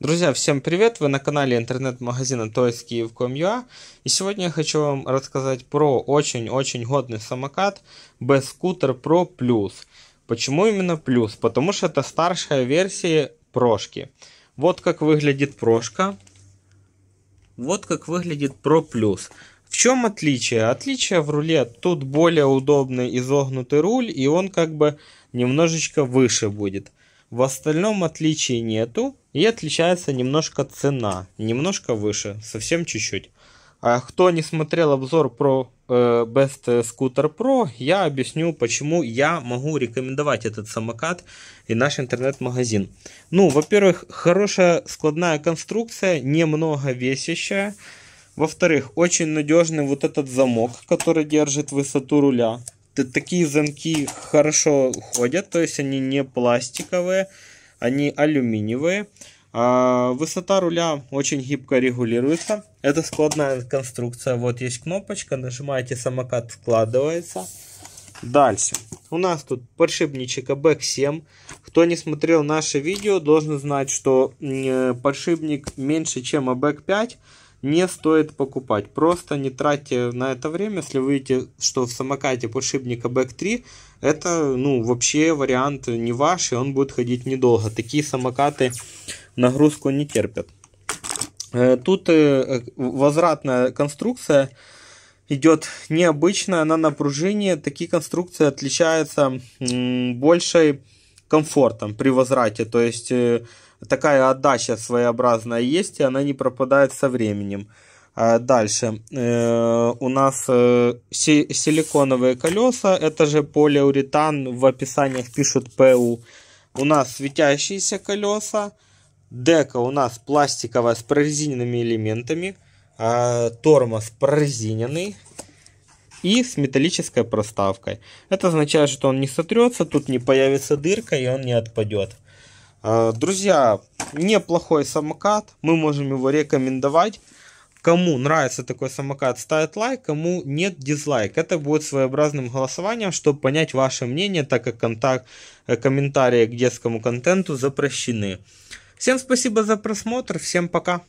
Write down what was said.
Друзья, всем привет! Вы на канале интернет-магазина toyskiev.com.ua а. И сегодня я хочу вам рассказать про очень-очень годный самокат B-Scooter Pro Plus. Почему именно Plus? Потому что это старшая версия прошки. Вот как выглядит прошка. Вот как выглядит Pro Plus. В чем отличие? Отличие в руле. Тут более удобный изогнутый руль, и он как бы немножечко выше будет. В остальном отличий нету. И отличается немножко цена. Немножко выше, совсем чуть-чуть. А кто не смотрел обзор про э, Best Scooter Pro, я объясню, почему я могу рекомендовать этот самокат и наш интернет-магазин. Ну, во-первых, хорошая складная конструкция, немного весящая. Во-вторых, очень надежный вот этот замок, который держит высоту руля такие замки хорошо ходят, то есть они не пластиковые, они алюминиевые. А высота руля очень гибко регулируется. Это складная конструкция. Вот есть кнопочка, нажимаете, самокат складывается. Дальше. У нас тут подшипничек АБЭК 7. Кто не смотрел наше видео, должен знать, что э, подшипник меньше, чем АБЭК 5 не стоит покупать. Просто не тратьте на это время, если вы видите, что в самокате подшипника Back 3, это ну, вообще вариант не ваш, и он будет ходить недолго. Такие самокаты нагрузку не терпят. Э, тут э, э, возвратная конструкция идет необычно, она на пружине. Такие конструкции отличаются большей комфортом при возврате. То есть э, такая отдача своеобразная есть, и она не пропадает со временем. А дальше. Э, у нас э, силиконовые колеса. Это же полиуретан. В описаниях пишут ПУ. У нас светящиеся колеса. Дека у нас пластиковая с прорезиненными элементами. А, тормоз прорезиненный и с металлической проставкой. Это означает, что он не сотрется, тут не появится дырка и он не отпадет. А, друзья, неплохой самокат, мы можем его рекомендовать. Кому нравится такой самокат, ставит лайк, кому нет, дизлайк. Это будет своеобразным голосованием, чтобы понять ваше мнение, так как контакт, э, комментарии к детскому контенту запрещены. Всем спасибо за просмотр, всем пока.